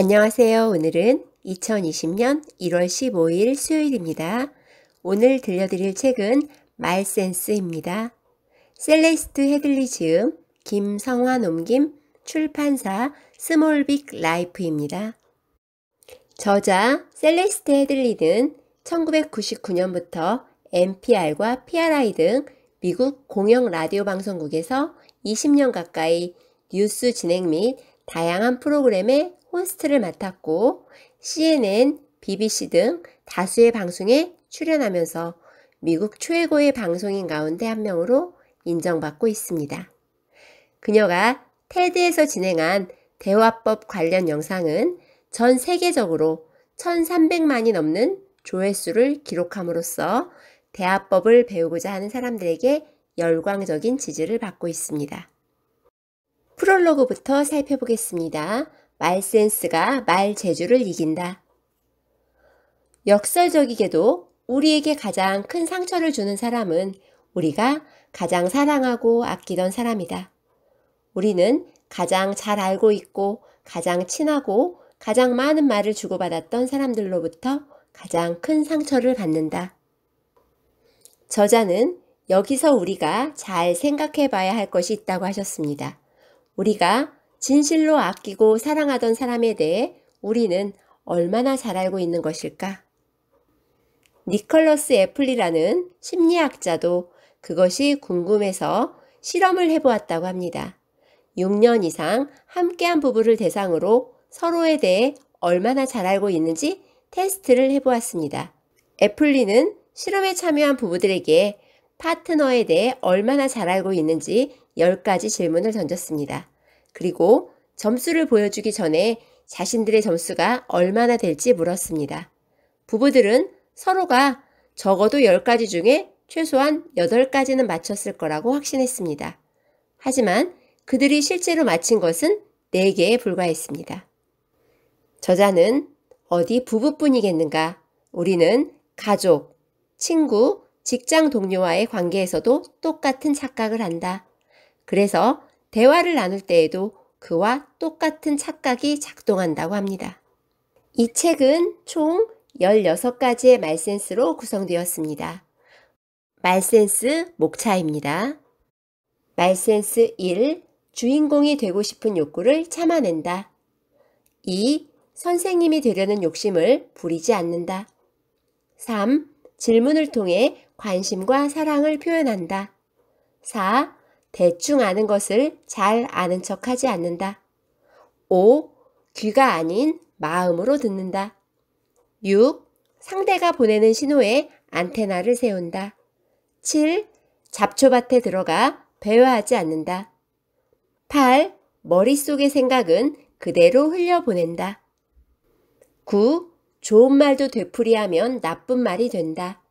안녕하세요. 오늘은 2020년 1월 15일 수요일입니다. 오늘 들려드릴 책은 말센스입니다. 셀레스트 헤들리 즈음 김성환 옮김 출판사 스몰빅 라이프입니다. 저자 셀레스트 헤들리는 1999년부터 NPR과 PRI 등 미국 공영 라디오 방송국에서 20년 가까이 뉴스 진행 및 다양한 프로그램에 호스트를 맡았고 CNN, BBC 등 다수의 방송에 출연하면서 미국 최고의 방송인 가운데 한 명으로 인정받고 있습니다. 그녀가 테드에서 진행한 대화법 관련 영상은 전 세계적으로 1300만이 넘는 조회수를 기록함으로써 대화법을 배우고자 하는 사람들에게 열광적인 지지를 받고 있습니다. 프롤로그부터 살펴보겠습니다. 말센스가 말 재주를 이긴다. 역설적이게도 우리에게 가장 큰 상처를 주는 사람은 우리가 가장 사랑하고 아끼던 사람이다. 우리는 가장 잘 알고 있고 가장 친하고 가장 많은 말을 주고받았던 사람들로부터 가장 큰 상처를 받는다. 저자는 여기서 우리가 잘 생각해 봐야 할 것이 있다고 하셨습니다. 우리가 진실로 아끼고 사랑하던 사람에 대해 우리는 얼마나 잘 알고 있는 것일까? 니컬러스 애플리라는 심리학자도 그것이 궁금해서 실험을 해보았다고 합니다. 6년 이상 함께한 부부를 대상으로 서로에 대해 얼마나 잘 알고 있는지 테스트를 해보았습니다. 애플리는 실험에 참여한 부부들에게 파트너에 대해 얼마나 잘 알고 있는지 10가지 질문을 던졌습니다. 그리고 점수를 보여주기 전에 자신들의 점수가 얼마나 될지 물었습니다. 부부들은 서로가 적어도 10가지 중에 최소한 8가지는 맞췄을 거라고 확신했습니다. 하지만 그들이 실제로 맞힌 것은 4개에 불과했습니다. 저자는 어디 부부뿐이겠는가? 우리는 가족, 친구, 직장 동료와의 관계에서도 똑같은 착각을 한다. 그래서 대화를 나눌 때에도 그와 똑같은 착각이 작동한다고 합니다. 이 책은 총 16가지의 말센스로 구성되었습니다. 말센스 목차입니다. 말센스 1. 주인공이 되고 싶은 욕구를 참아낸다. 2. 선생님이 되려는 욕심을 부리지 않는다. 3. 질문을 통해 관심과 사랑을 표현한다. 4. 대충 아는 것을 잘 아는 척 하지 않는다. 5. 귀가 아닌 마음으로 듣는다. 6. 상대가 보내는 신호에 안테나를 세운다. 7. 잡초밭에 들어가 배회하지 않는다. 8. 머릿속의 생각은 그대로 흘려보낸다. 9. 좋은 말도 되풀이하면 나쁜 말이 된다.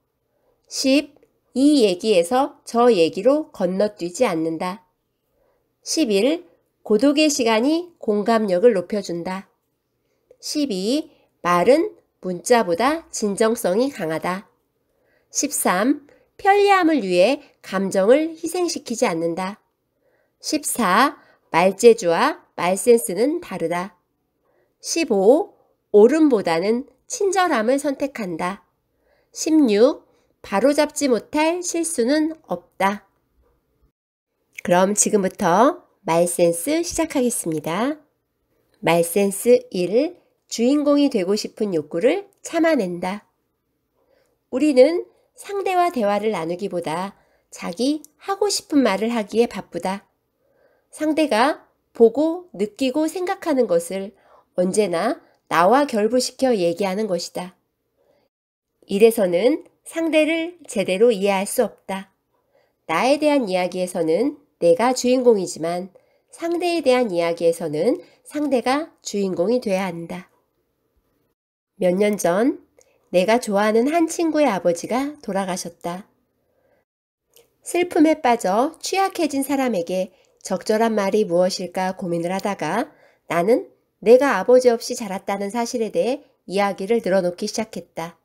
10. 이 얘기에서 저 얘기로 건너뛰지 않는다. 11. 고독의 시간이 공감력을 높여준다. 12. 말은 문자보다 진정성이 강하다. 13. 편리함을 위해 감정을 희생시키지 않는다. 14. 말재주와 말센스는 다르다. 15. 오름보다는 친절함을 선택한다. 16. 바로잡지 못할 실수는 없다. 그럼 지금부터 말센스 시작하겠습니다. 말센스 1. 주인공이 되고 싶은 욕구를 참아낸다. 우리는 상대와 대화를 나누기보다 자기 하고 싶은 말을 하기에 바쁘다. 상대가 보고 느끼고 생각하는 것을 언제나 나와 결부시켜 얘기하는 것이다. 이래서는 상대를 제대로 이해할 수 없다. 나에 대한 이야기에서는 내가 주인공이지만 상대에 대한 이야기에서는 상대가 주인공이 돼야 한다. 몇 년 전 내가 좋아하는 한 친구의 아버지가 돌아가셨다. 슬픔에 빠져 취약해진 사람에게 적절한 말이 무엇일까 고민을 하다가 나는 내가 아버지 없이 자랐다는 사실에 대해 이야기를 늘어놓기 시작했다.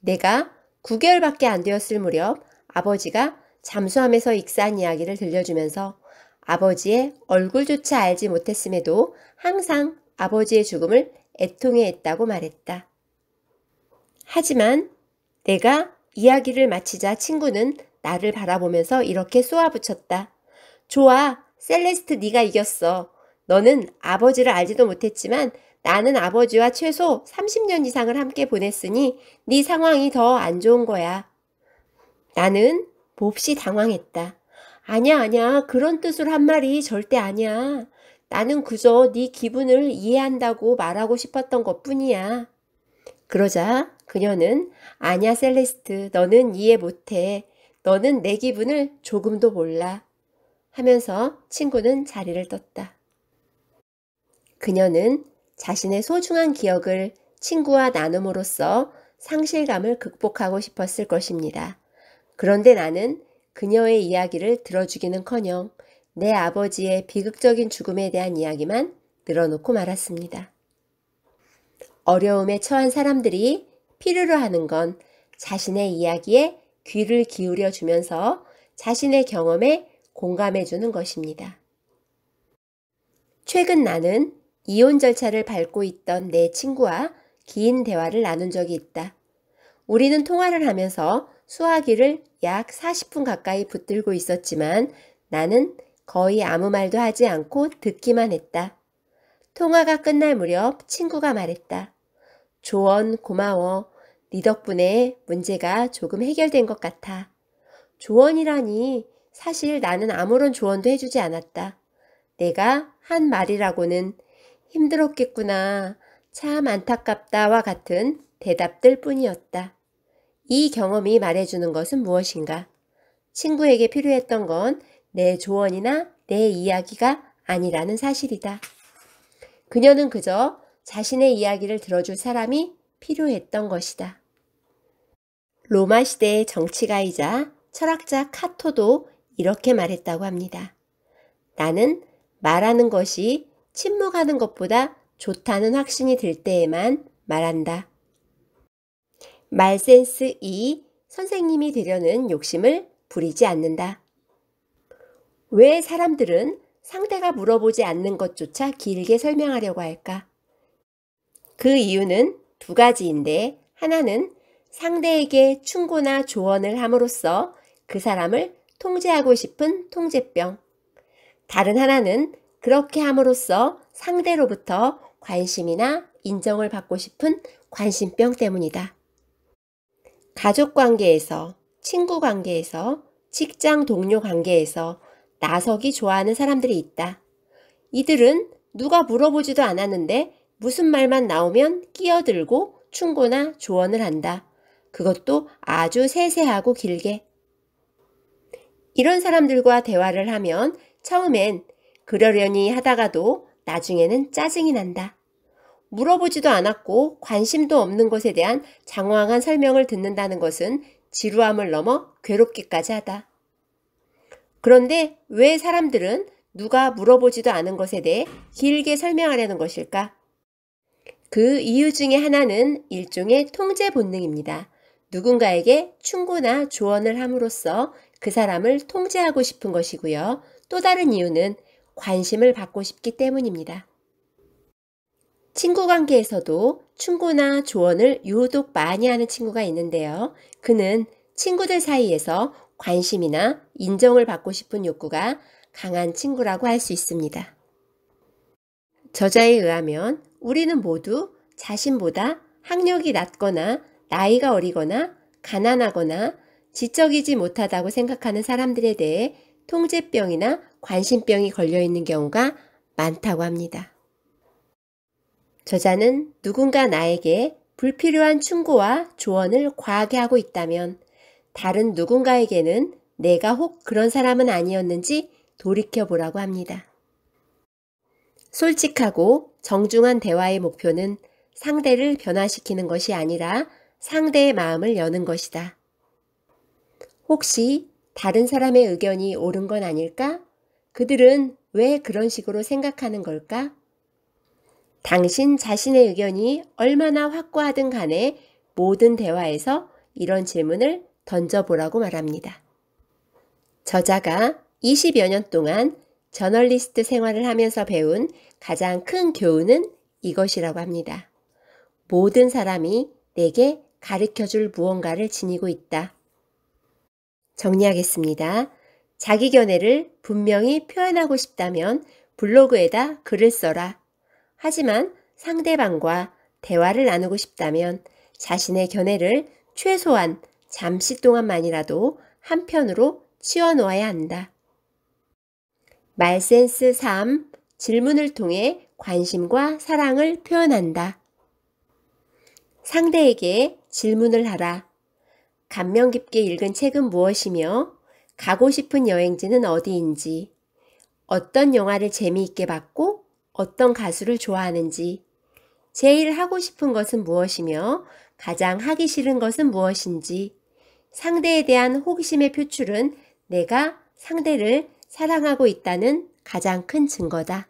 내가 9개월밖에 안 되었을 무렵 아버지가 잠수함에서 익사한 이야기를 들려주면서 아버지의 얼굴조차 알지 못했음에도 항상 아버지의 죽음을 애통해했다고 말했다. 하지만 내가 이야기를 마치자 친구는 나를 바라보면서 이렇게 쏘아붙였다. 좋아, 셀레스트 네가 이겼어. 너는 아버지를 알지도 못했지만 나는 아버지와 최소 30년 이상을 함께 보냈으니 네 상황이 더 안 좋은 거야. 나는 몹시 당황했다. 아냐 아냐 그런 뜻으로 한 말이 절대 아냐 나는 그저 네 기분을 이해한다고 말하고 싶었던 것뿐이야. 그러자 그녀는 아냐 셀레스트 너는 이해 못해. 너는 내 기분을 조금도 몰라. 하면서 친구는 자리를 떴다. 그녀는 자신의 소중한 기억을 친구와 나눔으로써 상실감을 극복하고 싶었을 것입니다. 그런데 나는 그녀의 이야기를 들어주기는 커녕 내 아버지의 비극적인 죽음에 대한 이야기만 늘어놓고 말았습니다. 어려움에 처한 사람들이 필요로 하는 건 자신의 이야기에 귀를 기울여 주면서 자신의 경험에 공감해 주는 것입니다. 최근 나는 이혼 절차를 밟고 있던 내 친구와 긴 대화를 나눈 적이 있다. 우리는 통화를 하면서 수화기를 약 40분 가까이 붙들고 있었지만 나는 거의 아무 말도 하지 않고 듣기만 했다. 통화가 끝날 무렵 친구가 말했다. 조언 고마워. 네 덕분에 문제가 조금 해결된 것 같아. 조언이라니 사실 나는 아무런 조언도 해주지 않았다. 내가 한 말이라고는 힘들었겠구나. 참 안타깝다와 같은 대답들 뿐이었다. 이 경험이 말해주는 것은 무엇인가? 친구에게 필요했던 건 내 조언이나 내 이야기가 아니라는 사실이다. 그녀는 그저 자신의 이야기를 들어줄 사람이 필요했던 것이다. 로마 시대의 정치가이자 철학자 카토도 이렇게 말했다고 합니다. 나는 말하는 것이 침묵하는 것보다 좋다는 확신이 들 때에만 말한다. 말센스 2. 선생님이 되려는 욕심을 부리지 않는다. 왜 사람들은 상대가 물어보지 않는 것조차 길게 설명하려고 할까? 그 이유는 두 가지인데 하나는 상대에게 충고나 조언을 함으로써 그 사람을 통제하고 싶은 통제병. 다른 하나는 그렇게 함으로써 상대로부터 관심이나 인정을 받고 싶은 관심병 때문이다. 가족 관계에서, 친구 관계에서, 직장 동료 관계에서 나서기 좋아하는 사람들이 있다. 이들은 누가 물어보지도 않았는데 무슨 말만 나오면 끼어들고 충고나 조언을 한다. 그것도 아주 세세하고 길게. 이런 사람들과 대화를 하면 처음엔 그러려니 하다가도 나중에는 짜증이 난다. 물어보지도 않았고 관심도 없는 것에 대한 장황한 설명을 듣는다는 것은 지루함을 넘어 괴롭기까지 하다. 그런데 왜 사람들은 누가 물어보지도 않은 것에 대해 길게 설명하려는 것일까? 그 이유 중에 하나는 일종의 통제 본능입니다. 누군가에게 충고나 조언을 함으로써 그 사람을 통제하고 싶은 것이고요. 또 다른 이유는 관심을 받고 싶기 때문입니다. 친구 관계에서도 충고나 조언을 유독 많이 하는 친구가 있는데요. 그는 친구들 사이에서 관심이나 인정을 받고 싶은 욕구가 강한 친구라고 할 수 있습니다. 저자에 의하면 우리는 모두 자신보다 학력이 낮거나 나이가 어리거나 가난하거나 지적이지 못하다고 생각하는 사람들에 대해 통제병이나 관심병이 걸려 있는 경우가 많다고 합니다. 저자는 누군가 나에게 불필요한 충고와 조언을 과하게 하고 있다면 다른 누군가에게는 내가 혹 그런 사람은 아니었는지 돌이켜보라고 합니다. 솔직하고 정중한 대화의 목표는 상대를 변화시키는 것이 아니라 상대의 마음을 여는 것이다. 혹시 다른 사람의 의견이 옳은 건 아닐까? 그들은 왜 그런 식으로 생각하는 걸까? 당신 자신의 의견이 얼마나 확고하든 간에 모든 대화에서 이런 질문을 던져보라고 말합니다. 저자가 20여 년 동안 저널리스트 생활을 하면서 배운 가장 큰 교훈은 이것이라고 합니다. 모든 사람이 내게 가르쳐 줄 무언가를 지니고 있다. 정리하겠습니다. 자기 견해를 분명히 표현하고 싶다면 블로그에다 글을 써라. 하지만 상대방과 대화를 나누고 싶다면 자신의 견해를 최소한 잠시 동안만이라도 한편으로 치워놓아야 한다. 말센스 3. 질문을 통해 관심과 사랑을 표현한다. 상대에게 질문을 하라. 감명 깊게 읽은 책은 무엇이며 가고 싶은 여행지는 어디인지, 어떤 영화를 재미있게 봤고, 어떤 가수를 좋아하는지, 제일 하고 싶은 것은 무엇이며, 가장 하기 싫은 것은 무엇인지, 상대에 대한 호기심의 표출은 내가 상대를 사랑하고 있다는 가장 큰 증거다.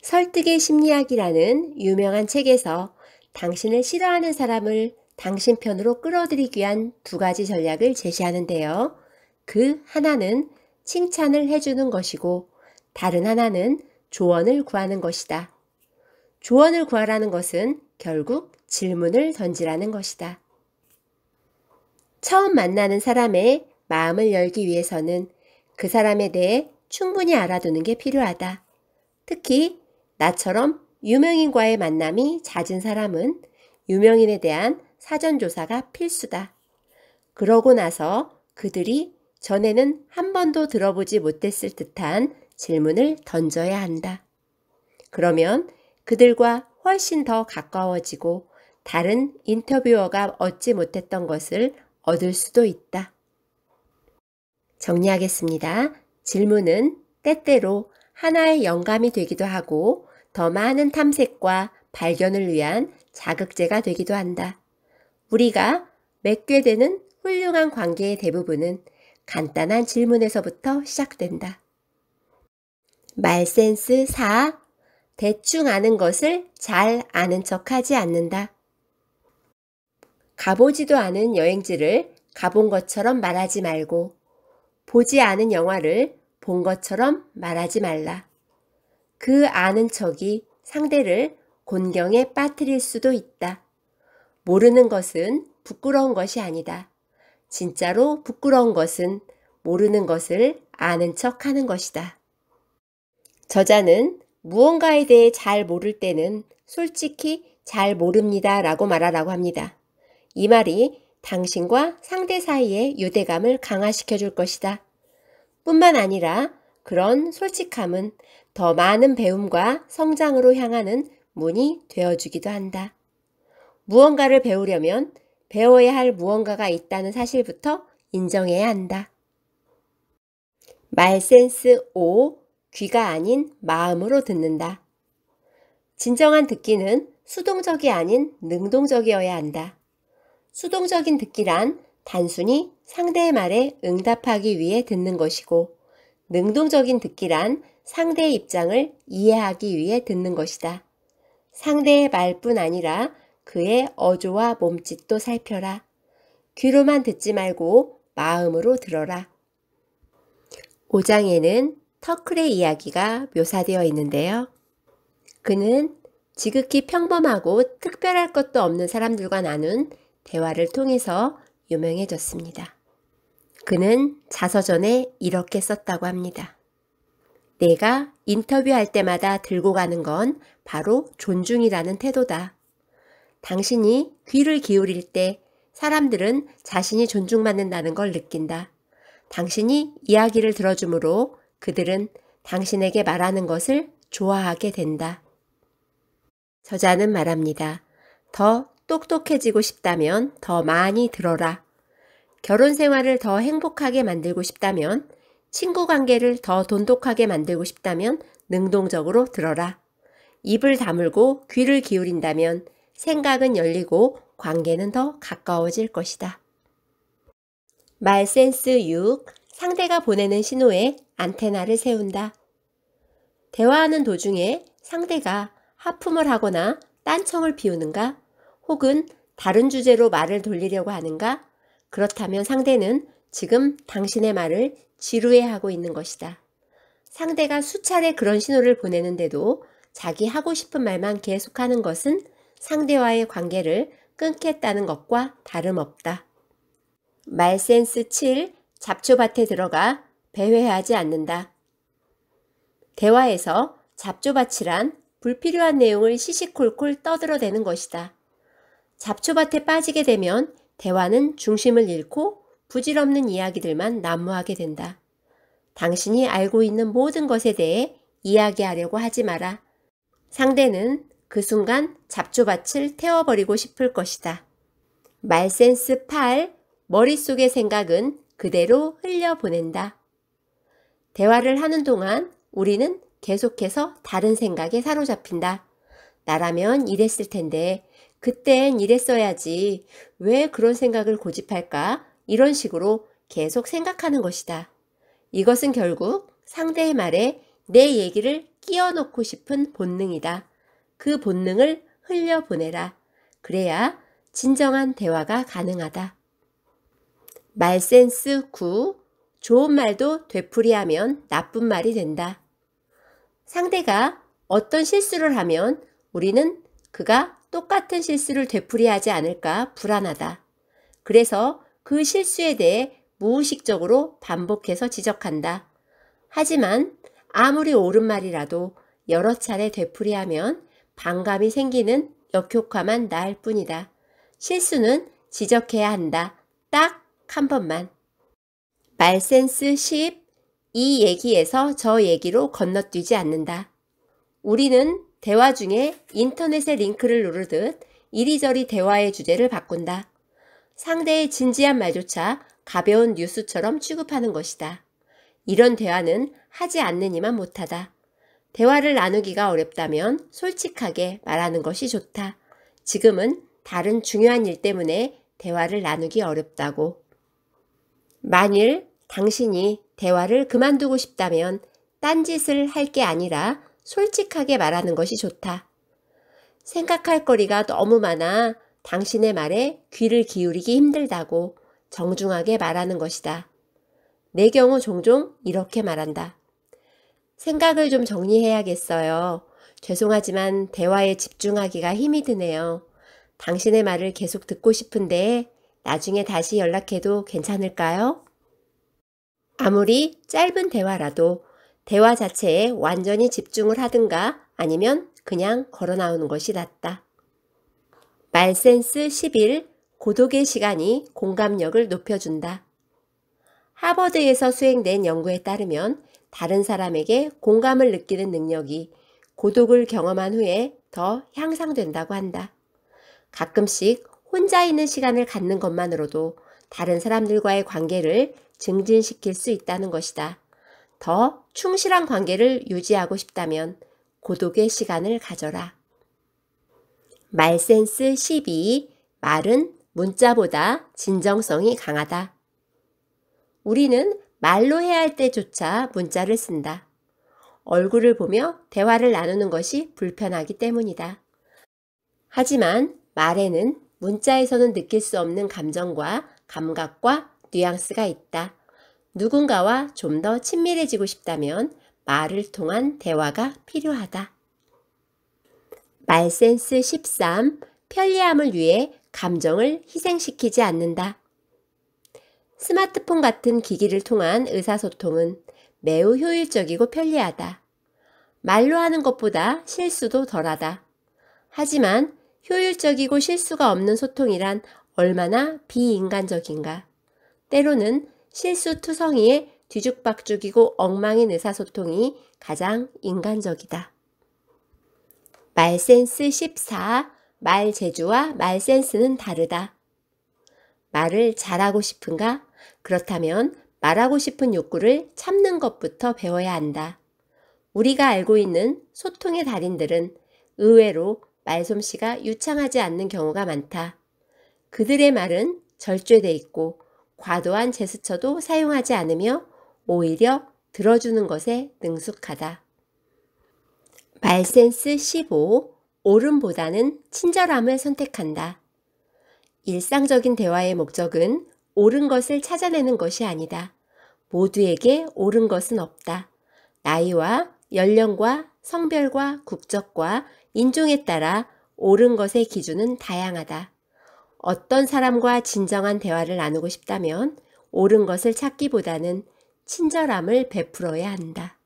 설득의 심리학이라는 유명한 책에서 당신을 싫어하는 사람을 당신 편으로 끌어들이기 위한 두 가지 전략을 제시하는데요. 그 하나는 칭찬을 해주는 것이고 다른 하나는 조언을 구하는 것이다. 조언을 구하라는 것은 결국 질문을 던지라는 것이다. 처음 만나는 사람의 마음을 열기 위해서는 그 사람에 대해 충분히 알아두는 게 필요하다. 특히 나처럼 유명인과의 만남이 잦은 사람은 유명인에 대한 사전조사가 필수다. 그러고 나서 그들이 전에는 한 번도 들어보지 못했을 듯한 질문을 던져야 한다. 그러면 그들과 훨씬 더 가까워지고 다른 인터뷰어가 얻지 못했던 것을 얻을 수도 있다. 정리하겠습니다. 질문은 때때로 하나의 영감이 되기도 하고 더 많은 탐색과 발견을 위한 자극제가 되기도 한다. 우리가 맺게 되는 훌륭한 관계의 대부분은 간단한 질문에서부터 시작된다. 말센스 4. 대충 아는 것을 잘 아는 척 하지 않는다. 가보지도 않은 여행지를 가본 것처럼 말하지 말고, 보지 않은 영화를 본 것처럼 말하지 말라. 그 아는 척이 상대를 곤경에 빠뜨릴 수도 있다. 모르는 것은 부끄러운 것이 아니다. 진짜로 부끄러운 것은 모르는 것을 아는 척 하는 것이다. 저자는 무언가에 대해 잘 모를 때는 솔직히 잘 모릅니다 라고 말하라고 합니다. 이 말이 당신과 상대 사이의 유대감을 강화시켜 줄 것이다. 뿐만 아니라 그런 솔직함은 더 많은 배움과 성장으로 향하는 문이 되어주기도 한다. 무언가를 배우려면 배워야 할 무언가가 있다는 사실부터 인정해야 한다. 말센스 5. 귀가 아닌 마음으로 듣는다. 진정한 듣기는 수동적이 아닌 능동적이어야 한다. 수동적인 듣기란 단순히 상대의 말에 응답하기 위해 듣는 것이고 능동적인 듣기란 상대의 입장을 이해하기 위해 듣는 것이다. 상대의 말뿐 아니라 그의 어조와 몸짓도 살펴라. 귀로만 듣지 말고 마음으로 들어라. 5장에는 터클의 이야기가 묘사되어 있는데요. 그는 지극히 평범하고 특별할 것도 없는 사람들과 나눈 대화를 통해서 유명해졌습니다. 그는 자서전에 이렇게 썼다고 합니다. 내가 인터뷰할 때마다 들고 가는 건 바로 존중이라는 태도다. 당신이 귀를 기울일 때 사람들은 자신이 존중받는다는 걸 느낀다. 당신이 이야기를 들어주므로 그들은 당신에게 말하는 것을 좋아하게 된다. 저자는 말합니다. 더 똑똑해지고 싶다면 더 많이 들어라. 결혼 생활을 더 행복하게 만들고 싶다면 친구 관계를 더 돈독하게 만들고 싶다면 능동적으로 들어라. 입을 다물고 귀를 기울인다면 생각은 열리고 관계는 더 가까워질 것이다. 말 센스 6. 상대가 보내는 신호에 안테나를 세운다. 대화하는 도중에 상대가 하품을 하거나 딴청을 피우는가 혹은 다른 주제로 말을 돌리려고 하는가 그렇다면 상대는 지금 당신의 말을 지루해하고 있는 것이다. 상대가 수차례 그런 신호를 보내는데도 자기 하고 싶은 말만 계속하는 것은 상대와의 관계를 끊겠다는 것과 다름없다. 말센스 7. 잡초밭에 들어가 배회하지 않는다. 대화에서 잡초밭이란 불필요한 내용을 시시콜콜 떠들어대는 것이다. 잡초밭에 빠지게 되면 대화는 중심을 잃고 부질없는 이야기들만 난무하게 된다. 당신이 알고 있는 모든 것에 대해 이야기하려고 하지 마라. 상대는 그 순간 잡초밭을 태워버리고 싶을 것이다. 말센스 8. 머릿속의 생각은 그대로 흘려보낸다. 대화를 하는 동안 우리는 계속해서 다른 생각에 사로잡힌다. 나라면 이랬을 텐데, 그땐 이랬어야지. 왜 그런 생각을 고집할까? 이런 식으로 계속 생각하는 것이다. 이것은 결국 상대의 말에 내 얘기를 끼워놓고 싶은 본능이다. 그 본능을 흘려보내라. 그래야 진정한 대화가 가능하다. 말센스 9. 좋은 말도 되풀이하면 나쁜 말이 된다. 상대가 어떤 실수를 하면 우리는 그가 똑같은 실수를 되풀이하지 않을까 불안하다. 그래서 그 실수에 대해 무의식적으로 반복해서 지적한다. 하지만 아무리 옳은 말이라도 여러 차례 되풀이하면 반감이 생기는 역효과만 나을 뿐이다. 실수는 지적해야 한다. 딱 한 번만. 말센스 10. 이 얘기에서 저 얘기로 건너뛰지 않는다. 우리는 대화 중에 인터넷의 링크를 누르듯 이리저리 대화의 주제를 바꾼다. 상대의 진지한 말조차 가벼운 뉴스처럼 취급하는 것이다. 이런 대화는 하지 않느니만 못하다. 대화를 나누기가 어렵다면 솔직하게 말하는 것이 좋다. 지금은 다른 중요한 일 때문에 대화를 나누기 어렵다고. 만일 당신이 대화를 그만두고 싶다면 딴짓을 할 게 아니라 솔직하게 말하는 것이 좋다. 생각할 거리가 너무 많아 당신의 말에 귀를 기울이기 힘들다고 정중하게 말하는 것이다. 내 경우 종종 이렇게 말한다. 생각을 좀 정리해야겠어요. 죄송하지만 대화에 집중하기가 힘이 드네요. 당신의 말을 계속 듣고 싶은데 나중에 다시 연락해도 괜찮을까요? 아무리 짧은 대화라도 대화 자체에 완전히 집중을 하든가 아니면 그냥 걸어 나오는 것이 낫다. 말센스 11 고독의 시간이 공감력을 높여준다. 하버드에서 수행된 연구에 따르면 다른 사람에게 공감을 느끼는 능력이 고독을 경험한 후에 더 향상된다고 한다. 가끔씩 혼자 있는 시간을 갖는 것만으로도 다른 사람들과의 관계를 증진시킬 수 있다는 것이다. 더 충실한 관계를 유지하고 싶다면 고독의 시간을 가져라. 말센스 12. 말은 문자보다 진정성이 강하다. 우리는 말로 해야 할 때조차 문자를 쓴다. 얼굴을 보며 대화를 나누는 것이 불편하기 때문이다. 하지만 말에는 문자에서는 느낄 수 없는 감정과 감각과 뉘앙스가 있다. 누군가와 좀 더 친밀해지고 싶다면 말을 통한 대화가 필요하다. 말센스 13. 편리함을 위해 감정을 희생시키지 않는다. 스마트폰 같은 기기를 통한 의사소통은 매우 효율적이고 편리하다. 말로 하는 것보다 실수도 덜하다. 하지만 효율적이고 실수가 없는 소통이란 얼마나 비인간적인가. 때로는 실수투성이의 뒤죽박죽이고 엉망인 의사소통이 가장 인간적이다. 말센스 14. 말재주와 말센스는 다르다. 말을 잘하고 싶은가? 그렇다면 말하고 싶은 욕구를 참는 것부터 배워야 한다. 우리가 알고 있는 소통의 달인들은 의외로 말솜씨가 유창하지 않는 경우가 많다. 그들의 말은 절제돼 있고 과도한 제스처도 사용하지 않으며 오히려 들어주는 것에 능숙하다. 말센스 15. 오름보다는 친절함을 선택한다. 일상적인 대화의 목적은 옳은 것을 찾아내는 것이 아니다. 모두에게 옳은 것은 없다. 나이와 연령과 성별과 국적과 인종에 따라 옳은 것의 기준은 다양하다. 어떤 사람과 진정한 대화를 나누고 싶다면 옳은 것을 찾기보다는 친절함을 베풀어야 한다.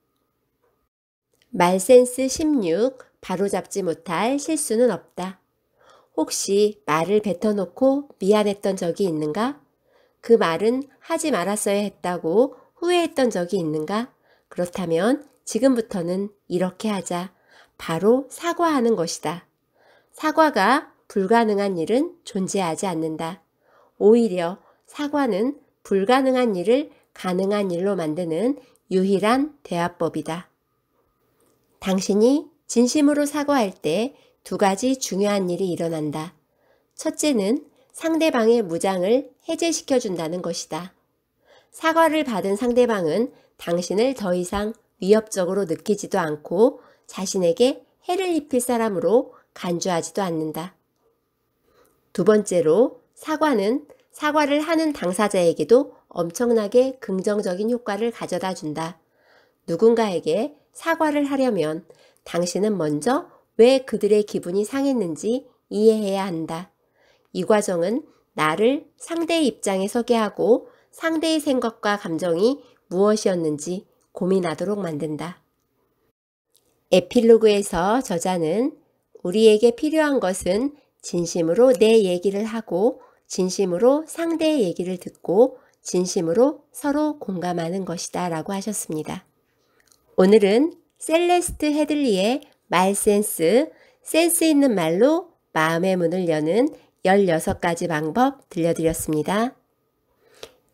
말센스 16 바로잡지 못할 실수는 없다. 혹시 말을 뱉어놓고 미안했던 적이 있는가? 그 말은 하지 말았어야 했다고 후회했던 적이 있는가? 그렇다면 지금부터는 이렇게 하자. 바로 사과하는 것이다. 사과가 불가능한 일은 존재하지 않는다. 오히려 사과는 불가능한 일을 가능한 일로 만드는 유일한 대화법이다. 당신이 진심으로 사과할 때두 가지 중요한 일이 일어난다. 첫째는 상대방의 무장을 해제시켜준다는 것이다. 사과를 받은 상대방은 당신을 더 이상 위협적으로 느끼지도 않고 자신에게 해를 입힐 사람으로 간주하지도 않는다. 두 번째로 사과는 사과를 하는 당사자에게도 엄청나게 긍정적인 효과를 가져다 준다. 누군가에게 사과를 하려면 당신은 먼저 왜 그들의 기분이 상했는지 이해해야 한다. 이 과정은 나를 상대의 입장에 서게 하고 상대의 생각과 감정이 무엇이었는지 고민하도록 만든다. 에필로그에서 저자는 우리에게 필요한 것은 진심으로 내 얘기를 하고 진심으로 상대의 얘기를 듣고 진심으로 서로 공감하는 것이다 라고 하셨습니다. 오늘은 셀레스트 헤들리의 말센스, 센스 있는 말로 마음의 문을 여는 16가지 방법 들려드렸습니다.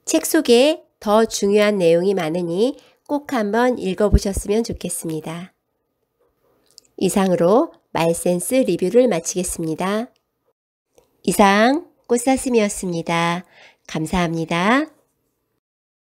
책 속에 더 중요한 내용이 많으니 꼭 한번 읽어보셨으면 좋겠습니다. 이상으로 말센스 리뷰를 마치겠습니다. 이상 꽃사슴이었습니다. 감사합니다.